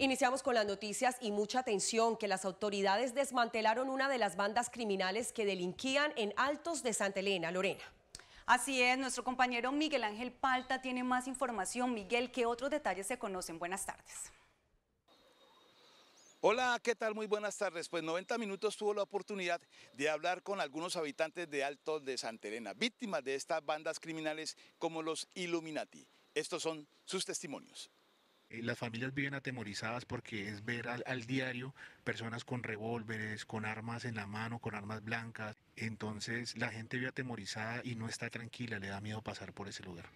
Iniciamos con las noticias y mucha atención que las autoridades desmantelaron una de las bandas criminales que delinquían en Altos de Santa Elena, Lorena. Así es, nuestro compañero Miguel Ángel Palta tiene más información. Miguel, ¿qué otros detalles se conocen? Buenas tardes. Hola, ¿qué tal? Muy buenas tardes. Pues 90 minutos tuvo la oportunidad de hablar con algunos habitantes de Altos de Santa Elena, víctimas de estas bandas criminales como los Illuminati. Estos son sus testimonios. Eh, las familias viven atemorizadas porque es ver al, diario personas con revólveres, con armas en la mano, con armas blancas. Entonces la gente vive atemorizada y no está tranquila, le da miedo pasar por ese lugar.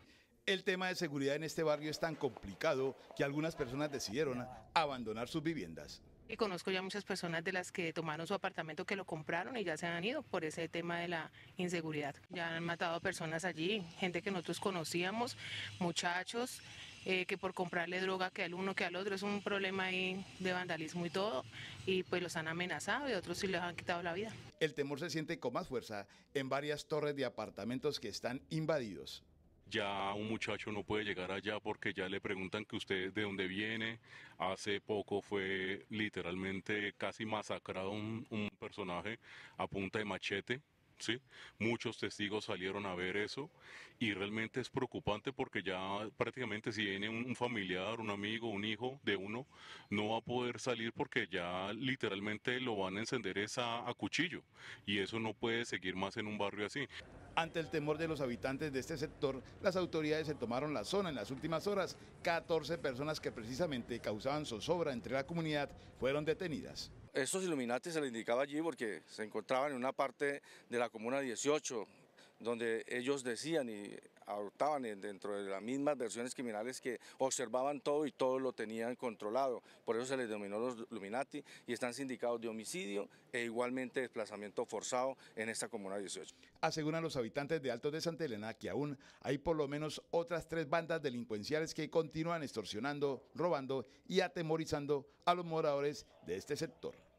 El tema de seguridad en este barrio es tan complicado que algunas personas decidieron abandonar sus viviendas. Y conozco ya muchas personas de las que tomaron su apartamento que lo compraron y ya se han ido por ese tema de la inseguridad. Ya han matado a personas allí, gente que nosotros conocíamos, muchachos, eh, que por comprarle droga que al uno que al otro, es un problema de vandalismo y todo, y pues los han amenazado y otros sí les han quitado la vida. El temor se siente con más fuerza en varias torres de apartamentos que están invadidos ya un muchacho no puede llegar allá porque ya le preguntan que usted de dónde viene. Hace poco fue literalmente casi masacrado un personaje a punta de machete. ¿sí? Muchos testigos salieron a ver eso y realmente es preocupante porque ya prácticamente si viene un, familiar, un amigo, un hijo de uno, no va a poder salir porque ya literalmente lo van a encender esa a cuchillo y eso no puede seguir más en un barrio así. Ante el temor de los habitantes de este sector, las autoridades se tomaron la zona en las últimas horas. 14 personas que precisamente causaban zozobra entre la comunidad fueron detenidas. Esos iluminantes se les indicaba allí porque se encontraban en una parte de la Comuna 18, donde ellos decían y adoptaban dentro de las mismas versiones criminales que observaban todo y todo lo tenían controlado. Por eso se les denominó los Luminati y están sindicados de homicidio e igualmente desplazamiento forzado en esta comuna 18. Aseguran los habitantes de Altos de Santa Elena que aún hay por lo menos otras tres bandas delincuenciales que continúan extorsionando, robando y atemorizando a los moradores de este sector.